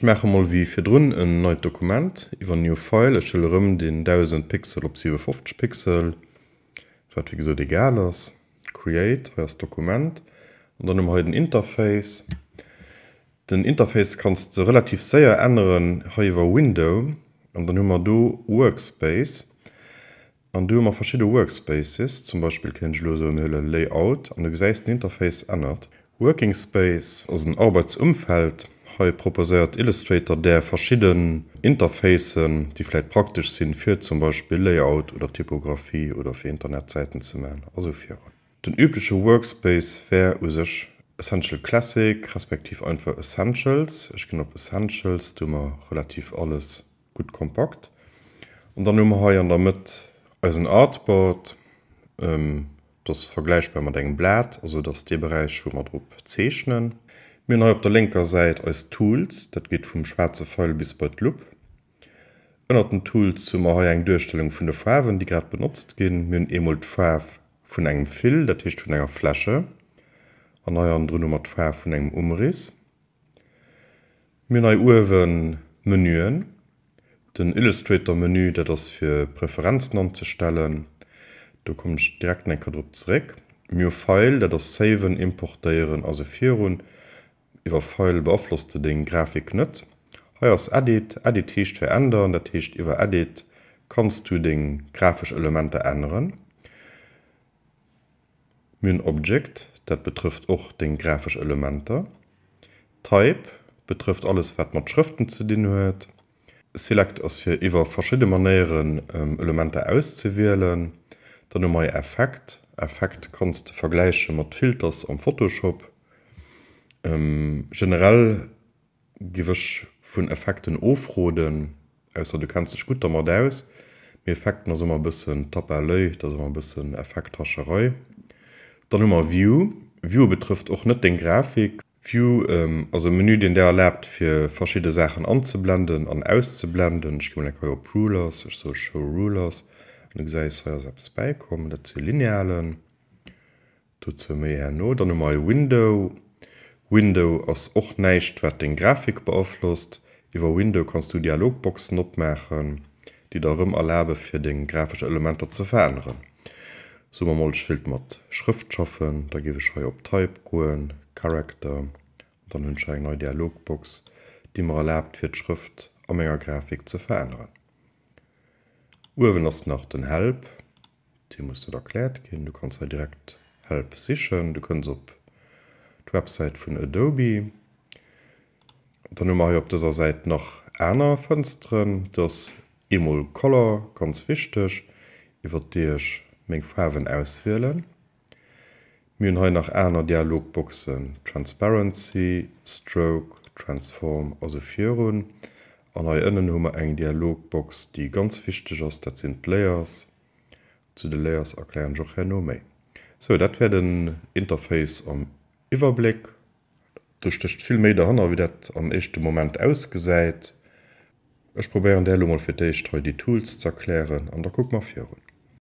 mal wie fir runn en neu Dokument iwwer New Foil echëlle rëm den 1000 Pixel op 750 Pixel, wat wie so egal ass, Create hers Dokument und dann um heute den Interface. Den Interface kannst du relativ séier ändern haiwwer Window an dann hummer do Workspace an du immer verschiedene Workspaces, zum Beispiel Kenlose Hülle Layout an du gesäisten Interface ändert. Working Space ass ein Arbeitsumfeld he proposert Illustrator der verschiedenen Interfacen, die vielleicht praktisch sind für zum Beispiel Layout oder Typografie oder für Internetseiten zu machen. Also für. Den üblichen Workspace wäre usisch Essential Classic, respektive einfach Essentials. Ich glaube, Essentials tun wir relativ alles gut kompakt. Und dann nehmen wir hier damit als ein Artboard, ähm, das vergleichbar mit einem Blatt, also das der Bereich, wo wir drauf zeichnen. Mir neu auf der linken Seite als Tools, das geht vom schwarzen Fall bis bei Club. ënner den Tools zum heuer eng Durchstellung vun der Farben, die gerade benutzt Wir haben einmal die Farbe von einem Fill, das ist von einer Flasche, Und haben wir die Farbe von einem Umriss. Wir haben nei Uwen Menüen, den Illustrator-Menü, das ist für Präferenzen anzustellen. Du kommst direkt necker Druck zurück. Wir haben File, dat das Saven importieren also e Fiun, iwwer Fil beaufflusste den Grafik nett. Heuers Addit Edit hicht fir ändern, dat hicht iwwer Edit kannst du den grafisch Elemente ändern. Myn Object, dat betrifft auch den grafisch Elemente. Type betrifft alles was mit Schriften zu tun hat. Select ist für über verschiedene Manieren ähm, Elemente auszuwählen, dann um Effekt, Effekt kannst du vergleichen mit Filters am Photoshop, Ähm, generell gewisch von Effekten ofroden also du kannst dich gut mal aus mir Effekten also immer ein bisschen top erleucht also ein bisschen Effekttascherei dann immer view view betrifft auch nicht den Grafik view ähm, also Menü den der erlaubt für verschiedene Sachen anzublenden an auszublenden ich rulers ich so show rulers selbst beikommen der linealen dann immer window und Window ass och neicht wat den Grafik beaufflusst. Iwer Window kannst du Dialogboxen opmachen, die darum erlaube fir den grafische Elementer zu verändern. Summer mal schild mat Schrift schaffen, da gebe ich op Type goen, Charakter, dann hunnsch eine neue Dialogbox, die mir erlaubt fir Schrift am enger Grafik zu verändern. Urwen ass nach den Help, die musst du erklärt gehen, du kannst ja direkt Help sichern, du kannst op Website von Adobe. Dann mache ich auf dieser Seite noch einer Fensterren, das Emul Color ganz wichtig. Ich werde ich meine Farben auswählen. Wir haben hier noch einer Dialogboxen Transparency, Stroke, Transform, also Führung. An der Innen haben wir eine Dialogbox, die ganz wichtig ist, das sind Layers. Zu den Layers erklären wir auch hier noch mehr. So, das wäre ein Interface am um Iwerblick durchcht viel méi der hannner wie dat am echte moment ausgesäit. Ech probieren Dellung um fir déich treu die Tools zerklären an der Kuckmafirun.